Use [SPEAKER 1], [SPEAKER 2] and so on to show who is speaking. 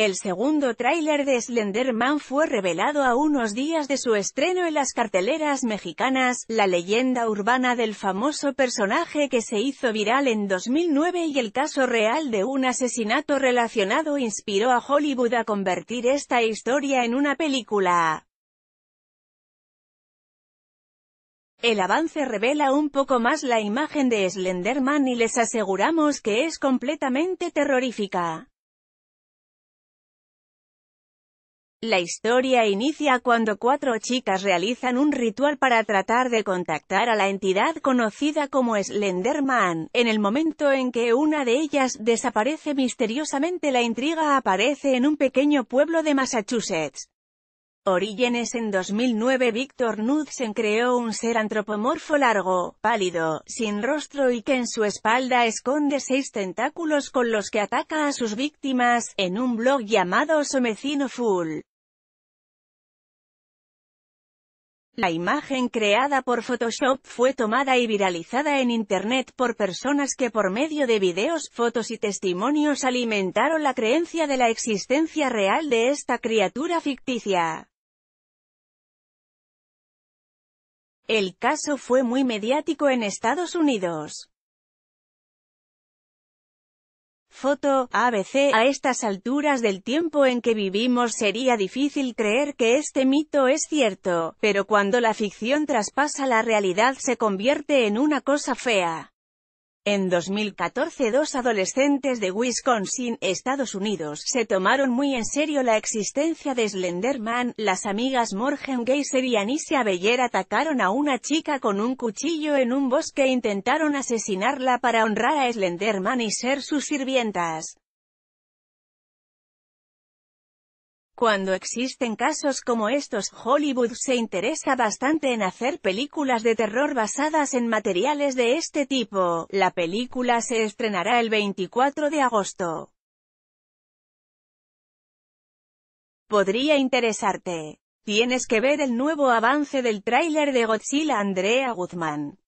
[SPEAKER 1] El segundo tráiler de Slenderman fue revelado a unos días de su estreno en las carteleras mexicanas, la leyenda urbana del famoso personaje que se hizo viral en 2009 y el caso real de un asesinato relacionado inspiró a Hollywood a convertir esta historia en una película. El avance revela un poco más la imagen de Slenderman y les aseguramos que es completamente terrorífica. La historia inicia cuando cuatro chicas realizan un ritual para tratar de contactar a la entidad conocida como Slenderman. En el momento en que una de ellas desaparece misteriosamente la intriga aparece en un pequeño pueblo de Massachusetts. Orígenes en 2009 Victor Knudsen creó un ser antropomorfo largo, pálido, sin rostro y que en su espalda esconde seis tentáculos con los que ataca a sus víctimas, en un blog llamado Somecino La imagen creada por Photoshop fue tomada y viralizada en Internet por personas que por medio de videos, fotos y testimonios alimentaron la creencia de la existencia real de esta criatura ficticia. El caso fue muy mediático en Estados Unidos. Foto, ABC, a estas alturas del tiempo en que vivimos sería difícil creer que este mito es cierto, pero cuando la ficción traspasa la realidad se convierte en una cosa fea. En 2014 dos adolescentes de Wisconsin, Estados Unidos, se tomaron muy en serio la existencia de Slenderman. Las amigas Morgan Geiser y Anisia Beller atacaron a una chica con un cuchillo en un bosque e intentaron asesinarla para honrar a Slenderman y ser sus sirvientas. Cuando existen casos como estos, Hollywood se interesa bastante en hacer películas de terror basadas en materiales de este tipo. La película se estrenará el 24 de agosto. Podría interesarte. Tienes que ver el nuevo avance del tráiler de Godzilla Andrea Guzmán.